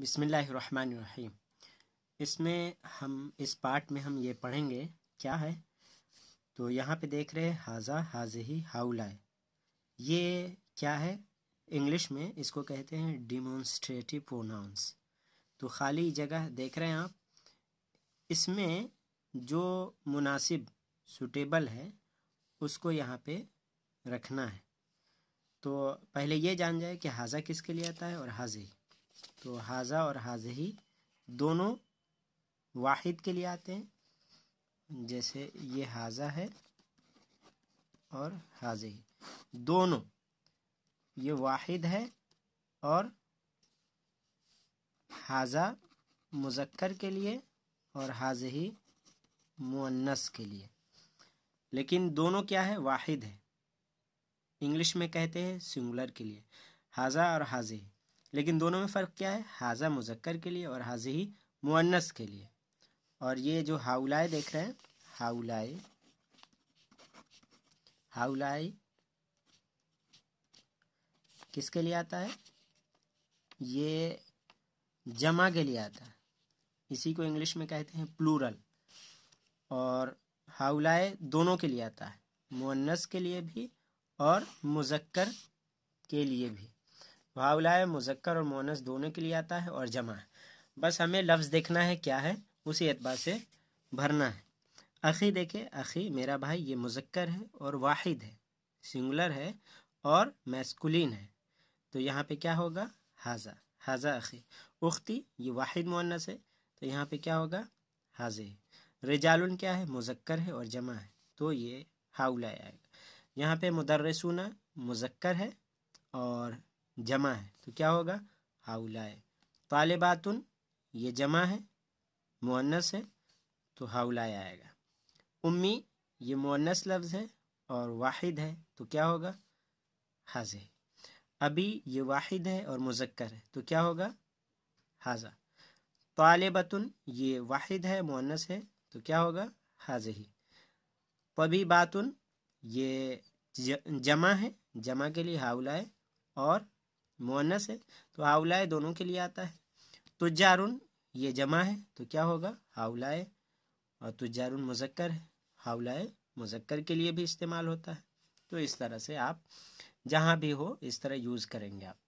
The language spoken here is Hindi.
बिसमीम इसमें हम इस पार्ट में हम ये पढ़ेंगे क्या है तो यहाँ पे देख रहे हाजा हाज ही हाउलाए ये क्या है इंग्लिश में इसको कहते हैं डिमोन्स्ट्रेटिव प्रोनाउंस तो खाली जगह देख रहे हैं आप इसमें जो मुनासिब सुटेबल है उसको यहाँ पे रखना है तो पहले ये जान जाए कि हाजा किसके लिए आता है और हाजी तो हाजा और हाजही दोनों वाहिद के लिए आते हैं जैसे ये हाजा है और हाजही दोनों ये वाहिद है और हाजा मुजक्कर के लिए और हाजही मुन्नस के लिए लेकिन दोनों क्या है वाहिद है इंग्लिश में कहते हैं सिंगुलर के लिए हाजा और हाजही लेकिन दोनों में फ़र्क क्या है हाजा मुजक्कर के लिए और हाज ही मुअन्नस के लिए और ये जो हाउलाए देख रहे हैं हाउलाए हाउलाए किसके लिए आता है ये जमा के लिए आता है इसी को इंग्लिश में कहते हैं प्लूरल और हाउलाए दोनों के लिए आता है मुन्नस के लिए भी और मुजक्कर के लिए भी वावलाए मुजक्कर और मोनस दोनों के लिए आता है और जमा है बस हमें लफ्ज़ देखना है क्या है उसी एतबार से भरना है अखी देखे अखी मेरा भाई ये मुजक्कर है और वाहिद है सिंगुलर है और मैस्कुलिन है तो यहाँ पे क्या होगा हाजा हाजा अखी उख्ती ये वाहिद मोनस है तो यहाँ पे क्या होगा हाजे रिजालुन क्या है मुजक्कर है और जमा है तो ये हाउला आएगा यहाँ पे मुदर्रसूना मुजक्कर है और जमा है तो क्या होगा हाउलाए तालिबातुन तो ये जमा है मुअन्नस है तो हाउलाए आएगा उम्मी ये मुअन्नस लफ्ज़ है और वाहिद है तो क्या होगा हाजे अभी ये वाहिद है और मुजक्कर है तो क्या होगा हाजा तालबतन तो ये वाहिद है मुअन्नस है तो क्या होगा हाज ही पबी तो बातन ये जमा है जमा के लिए हाउलाए और मुअन्नस है तो हाउलाए दोनों के लिए आता है तुजारुन ये जमा है तो क्या होगा हाउलाए और तुजारुन मुजक्कर है हाउलाए मुजक्कर के लिए भी इस्तेमाल होता है तो इस तरह से आप जहाँ भी हो इस तरह यूज़ करेंगे आप